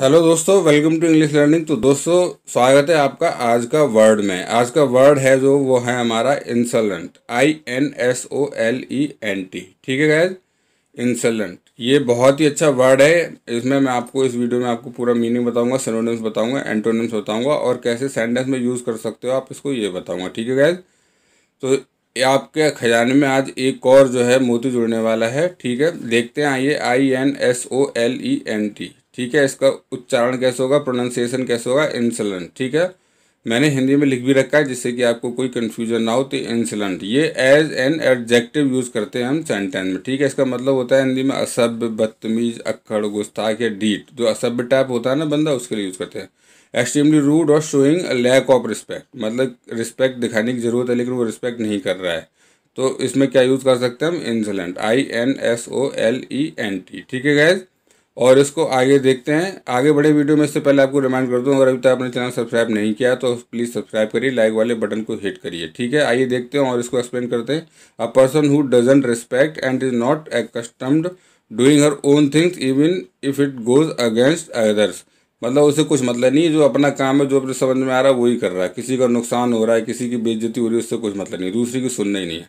hello दोस्तों welcome to English learning तो दोस्तों स्वागत है आपका आज का वर्ड में आज का वर्ड है जो वो है हमारा insolent I N S O L E N T ठीक है गैज इंसलेंट ये बहुत ही अच्छा वर्ड है इसमें मैं आपको इस वीडियो में आपको पूरा मीनिंग बताऊंगा सिनोनिम्स बताऊंगा एंटोनिम्स बताऊंगा और कैसे सेंटेंस में यूज़ कर सकते हो आप इसको ये बताऊंगा ठीक है गैज तो आपके खजाने में आज एक और जो है मोती जुड़ने वाला है ठीक है देखते हैं आइए I N S O L E N T ठीक है इसका उच्चारण कैसे होगा प्रोनाउंसिएशन कैसे होगा इंसलन ठीक है मैंने हिंदी में लिख भी रखा है जिससे कि आपको कोई कन्फ्यूजन ना हो तो इंसलेंट ये एज एन एडजेक्टिव यूज़ करते हैं हम सेंटेंस में ठीक है इसका मतलब होता है हिंदी में असभ्य बदतमीज अक्खड़ गुस्ताख या डीट जो असभ्य टाइप होता है ना बंदा उसके लिए यूज़ करते हैं एक्सट्रीमली रूड और शोइंग लैक ऑफ रिस्पेक्ट मतलब रिस्पेक्ट दिखाने की ज़रूरत है लेकिन वो रिस्पेक्ट नहीं कर रहा है तो इसमें क्या यूज़ कर सकते हैं हम insolent I N S O L E N T ठीक है गैज़ और इसको आगे देखते हैं आगे बड़े वीडियो में इससे पहले आपको रिमाइंड कर दूँ अगर अभी तक आपने चैनल सब्सक्राइब नहीं किया तो प्लीज़ सब्सक्राइब करिए लाइक वाले बटन को हिट करिए ठीक है आइए देखते हैं और इसको एक्सप्लेन करते हैं a person who doesn't respect and is not accustomed doing her own things even if it goes against others मतलब उसे कुछ मतलब नहीं जो अपना काम है जो अपने समझ में आ रहा है वही कर रहा है किसी का नुकसान हो रहा है किसी की बेइज्जती हो रही है उससे कुछ मतलब नहीं दूसरी की सुनना ही नहीं है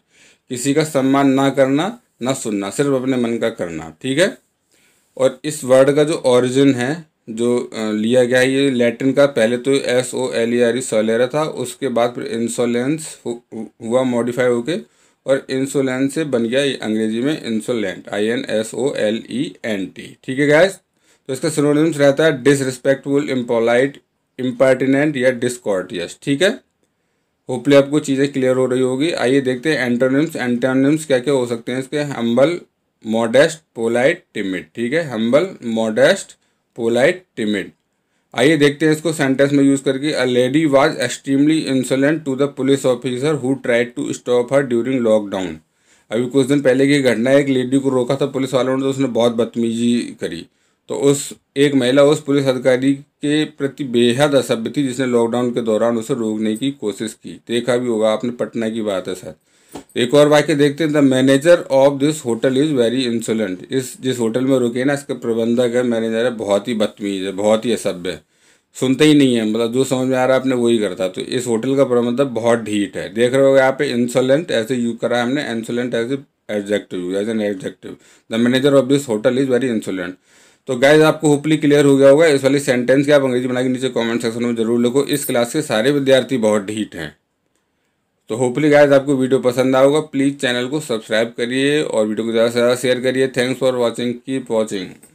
किसी का सम्मान ना करना ना सुनना सिर्फ अपने मन का करना ठीक है और इस वर्ड का जो ओरिजिन है जो लिया गया है ये लैटिन का पहले तो S O L E R E सोलेरा था उसके बाद फिर इंसोलेंस हुआ मॉडिफाई होके और इंसोलेंस से बन गया अंग्रेजी में insolent I N S O L E N T ठीक है गैस तो इसका सिनोनिम्स रहता है डिसरिस्पेक्टफुल इम्पोलाइट इम्पर्टिनेंट या डिसकॉर्टियस ठीक है होपली आपको चीज़ें क्लियर हो रही होगी आइए देखते हैं एंटोनिम्स एंटोनिम्स क्या क्या हो सकते हैं इसके हम्बल मॉडेस्ट पोलाइट टिमिट ठीक है हम्बल मॉडेस्ट पोलाइट टिमिट आइए देखते हैं इसको सेंटेंस में यूज़ करके a lady was extremely insolent to the police officer who tried to stop her during lockdown अभी कुछ दिन पहले की घटना एक लेडी को रोका था पुलिस वालों ने तो उसने बहुत बदतमीजी करी तो उस एक महिला उस पुलिस अधिकारी के प्रति बेहद असभ्य थी जिसने लॉकडाउन के दौरान उसे रोकने की कोशिश की देखा भी होगा आपने पटना की बात है सर एक और वाक्य देखते हैं the manager of this hotel is very insolent इस जिस होटल में रुके ना इसका प्रबंधक है मैनेजर है बहुत ही बदतमीज़ है बहुत ही असभ्य है सुनते ही नहीं है मतलब जो समझ में आ रहा है आपने वही करता तो इस होटल का प्रबंधक बहुत ढीठ है देख रहे हो यहाँ पे इंसोलेंट ऐसे यूज करा है हमने insolent as a adjective as an adjective the manager of this hotel is very insolent तो गाइज आपको होपली क्लियर हो गया होगा इस वाली सेंटेंस के आप अंग्रेजी बना के नीचे कमेंट सेक्शन में जरूर लिखो इस क्लास के सारे विद्यार्थी बहुत ढीठ हैं तो होपली गाइस आपको वीडियो पसंद आएगा प्लीज़ चैनल को सब्सक्राइब करिए और वीडियो को ज़्यादा से ज़्यादा शेयर करिए thanks for watching keep watching